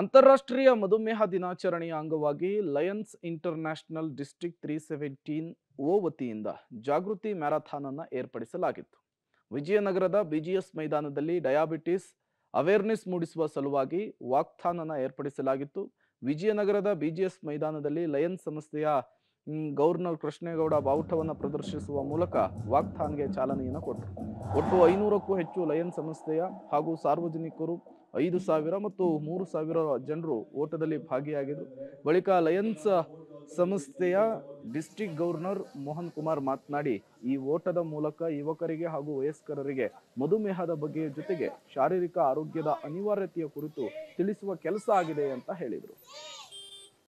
ಅಂತಾರಾಷ್ಟ್ರೀಯ ಮಧುಮೇಹ ದಿನಾಚರಣೆಯ ಅಂಗವಾಗಿ Lions International district three seventeen O ವತಿಯಿಂದ ಜಾಗೃತಿ ಮ್ಯಾರಥಾನ್ ಅನ್ನು ಏರ್ಪಡಿಸಲಾಗಿತ್ತು ವಿಜಯನಗರದ ಬಿಜಿಎಸ್ ಮೈದಾನದಲ್ಲಿ ಡಯಾಬಿಟಿಸ್ ಅವೇರ್ನೆಸ್ ಮೂಡಿಸುವ ಸಲುವಾಗಿ ವಾಕ್ಥಾನ್ ಅನ್ನು ಏರ್ಪಡಿಸಲಾಗಿತ್ತು ವಿಜಯನಗರದ ಬಿಜಿಎಸ್ ಮೈದಾನದಲ್ಲಿ ಲಯನ್ಸ್ ಸಂಸ್ಥೆಯ ಗವರ್ನರ್ ಕೃಷ್ಣೇಗೌಡ ಬಾವುಟವನ್ನು ಪ್ರದರ್ಶಿಸುವ ಮೂಲಕ ವಾಕ್ಥಾನ್ಗೆ ಚಾಲನೆಯನ್ನು ಕೊಟ್ಟರು ಒಟ್ಟು ಐನೂರಕ್ಕೂ ಹೆಚ್ಚು ಲಯನ್ ಸಂಸ್ಥೆಯ ಹಾಗೂ ಸಾರ್ವಜನಿಕರು ಐದು ಸಾವಿರ ಮತ್ತು ಮೂರು ಸಾವಿರ ಜನರು ಓಟದಲ್ಲಿ ಭಾಗಿಯಾಗಿದ್ದರು ಬಳಿಕ ಲಯನ್ಸ್ ಸಂಸ್ಥೆಯ ಡಿಸ್ಟ್ರಿಕ್ಟ್ ಗವರ್ನರ್ ಮೋಹನ್ ಕುಮಾರ್ ಮಾತನಾಡಿ ಈ ಓಟದ ಮೂಲಕ ಯುವಕರಿಗೆ ಹಾಗೂ ವಯಸ್ಕರರಿಗೆ ಮಧುಮೇಹದ ಬಗ್ಗೆ ಜೊತೆಗೆ ಶಾರೀರಿಕ ಆರೋಗ್ಯದ ಅನಿವಾರ್ಯತೆಯ ಕುರಿತು ತಿಳಿಸುವ ಕೆಲಸ ಆಗಿದೆ ಅಂತ ಹೇಳಿದರು